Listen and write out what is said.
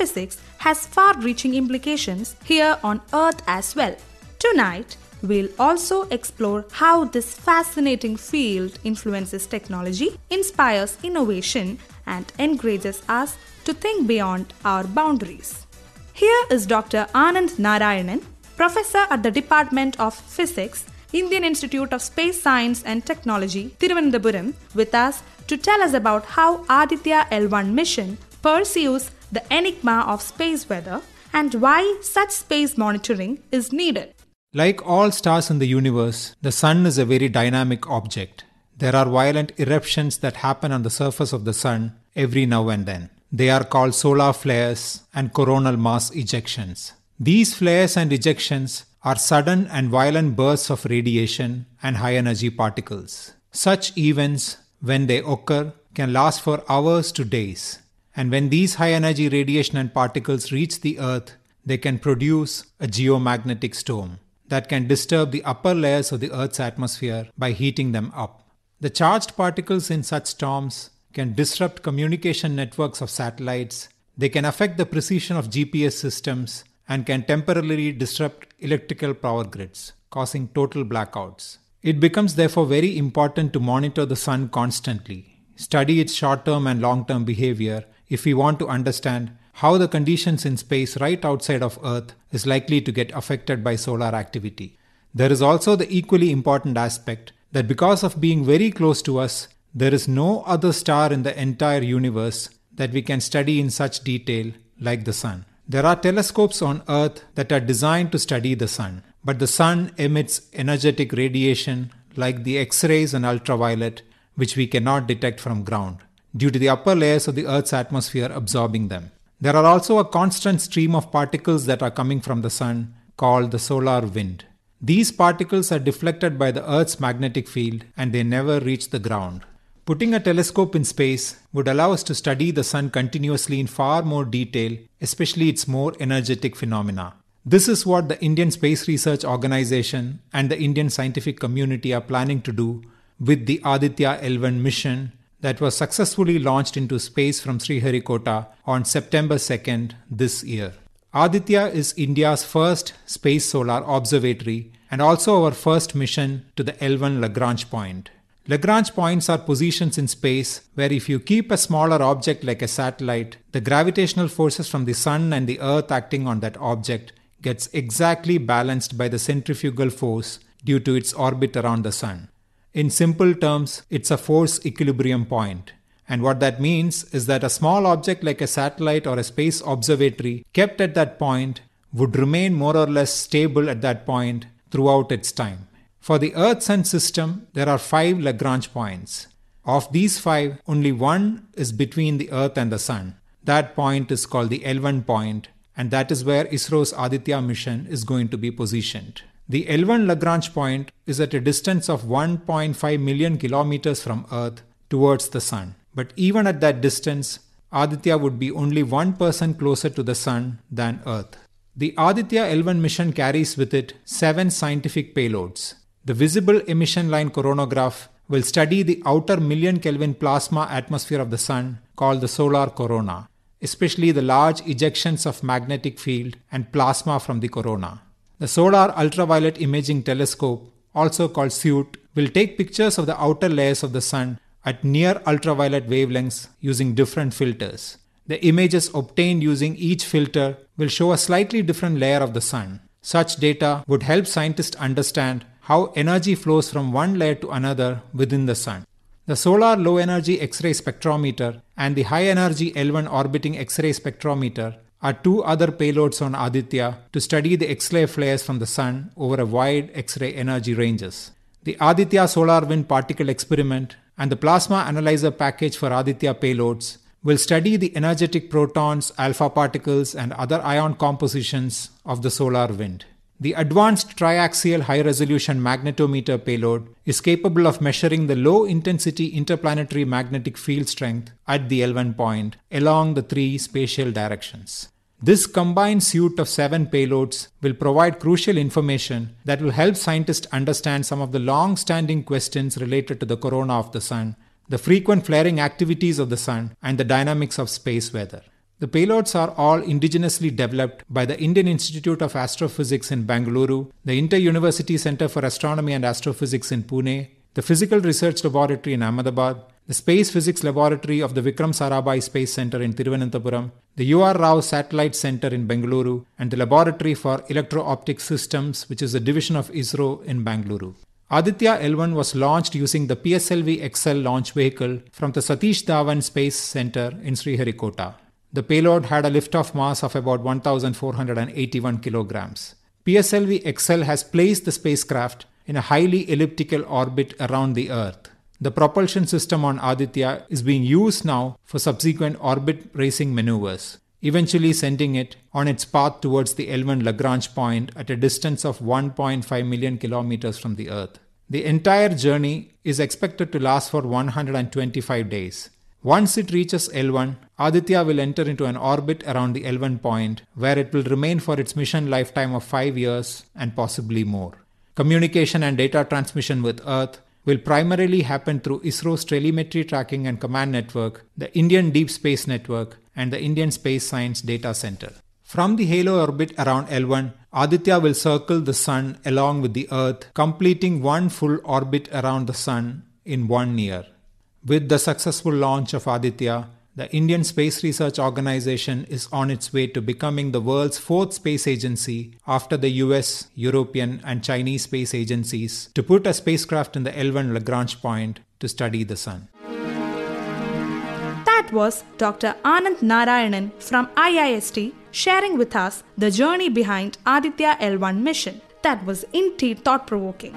Physics has far reaching implications here on Earth as well. Tonight, we'll also explore how this fascinating field influences technology, inspires innovation, and encourages us to think beyond our boundaries. Here is Dr. Anand Narayanan, professor at the Department of Physics, Indian Institute of Space Science and Technology, Thiruvananthapuram, with us to tell us about how Aditya L1 mission pursues the enigma of space weather and why such space monitoring is needed. Like all stars in the universe, the Sun is a very dynamic object. There are violent eruptions that happen on the surface of the Sun every now and then. They are called solar flares and coronal mass ejections. These flares and ejections are sudden and violent bursts of radiation and high energy particles. Such events, when they occur, can last for hours to days. And when these high energy radiation and particles reach the Earth, they can produce a geomagnetic storm that can disturb the upper layers of the Earth's atmosphere by heating them up. The charged particles in such storms can disrupt communication networks of satellites, they can affect the precision of GPS systems, and can temporarily disrupt electrical power grids, causing total blackouts. It becomes therefore very important to monitor the sun constantly, study its short term and long term behavior, if we want to understand how the conditions in space right outside of Earth is likely to get affected by solar activity. There is also the equally important aspect that because of being very close to us, there is no other star in the entire universe that we can study in such detail like the Sun. There are telescopes on Earth that are designed to study the Sun, but the Sun emits energetic radiation like the X rays and ultraviolet, which we cannot detect from ground due to the upper layers of the Earth's atmosphere absorbing them. There are also a constant stream of particles that are coming from the Sun called the solar wind. These particles are deflected by the Earth's magnetic field and they never reach the ground. Putting a telescope in space would allow us to study the Sun continuously in far more detail, especially its more energetic phenomena. This is what the Indian Space Research Organization and the Indian scientific community are planning to do with the Aditya L1 mission that was successfully launched into space from Sriharikota on September 2nd this year. Aditya is India's first space solar observatory and also our first mission to the L1 Lagrange point. Lagrange points are positions in space where, if you keep a smaller object like a satellite, the gravitational forces from the Sun and the Earth acting on that object gets exactly balanced by the centrifugal force due to its orbit around the Sun. In simple terms, it's a force equilibrium point. And what that means is that a small object like a satellite or a space observatory kept at that point would remain more or less stable at that point throughout its time. For the Earth Sun system, there are five Lagrange points. Of these five, only one is between the Earth and the Sun. That point is called the L1 point, and that is where ISRO's Aditya mission is going to be positioned. The L1 Lagrange point is at a distance of 1.5 million kilometers from Earth towards the Sun. But even at that distance, Aditya would be only one closer to the Sun than Earth. The Aditya L1 mission carries with it seven scientific payloads. The visible emission line coronagraph will study the outer million Kelvin plasma atmosphere of the Sun, called the solar corona, especially the large ejections of magnetic field and plasma from the corona. The Solar Ultraviolet Imaging Telescope, also called SUIT, will take pictures of the outer layers of the Sun at near ultraviolet wavelengths using different filters. The images obtained using each filter will show a slightly different layer of the Sun. Such data would help scientists understand how energy flows from one layer to another within the Sun. The Solar Low Energy X ray Spectrometer and the High Energy L1 Orbiting X ray Spectrometer are two other payloads on Aditya to study the X-ray flares from the Sun over a wide X-ray energy ranges. The Aditya Solar Wind Particle Experiment and the Plasma Analyzer Package for Aditya payloads will study the energetic protons, alpha particles, and other ion compositions of the solar wind. The advanced triaxial high resolution magnetometer payload is capable of measuring the low intensity interplanetary magnetic field strength at the L1 point along the three spatial directions. This combined suite of seven payloads will provide crucial information that will help scientists understand some of the long standing questions related to the corona of the Sun, the frequent flaring activities of the Sun, and the dynamics of space weather. The payloads are all indigenously developed by the Indian Institute of Astrophysics in Bangalore, the Inter University Center for Astronomy and Astrophysics in Pune, the Physical Research Laboratory in Ahmedabad, the Space Physics Laboratory of the Vikram Sarabhai Space Center in Thiruvananthapuram, the UR Rao Satellite Center in Bengaluru, and the Laboratory for Electro Optic Systems, which is a division of ISRO in Bangalore. Aditya L1 was launched using the PSLV XL launch vehicle from the Satish Dhawan Space Center in Sriharikota. The payload had a liftoff mass of about 1,481 kilograms. PSLV XL has placed the spacecraft in a highly elliptical orbit around the Earth. The propulsion system on Aditya is being used now for subsequent orbit racing maneuvers, eventually sending it on its path towards the L1 Lagrange point at a distance of 1.5 million kilometers from the Earth. The entire journey is expected to last for 125 days. Once it reaches L1, Aditya will enter into an orbit around the L1 point where it will remain for its mission lifetime of 5 years and possibly more. Communication and data transmission with Earth will primarily happen through ISRO's telemetry tracking and command network, the Indian Deep Space Network, and the Indian Space Science Data Center. From the halo orbit around L1, Aditya will circle the Sun along with the Earth, completing one full orbit around the Sun in one year. With the successful launch of Aditya, the Indian Space Research Organization is on its way to becoming the world's fourth space agency after the US, European, and Chinese space agencies to put a spacecraft in the L1 Lagrange point to study the Sun. That was Dr. Anand Narayanan from IIST sharing with us the journey behind Aditya L1 mission. That was indeed thought provoking.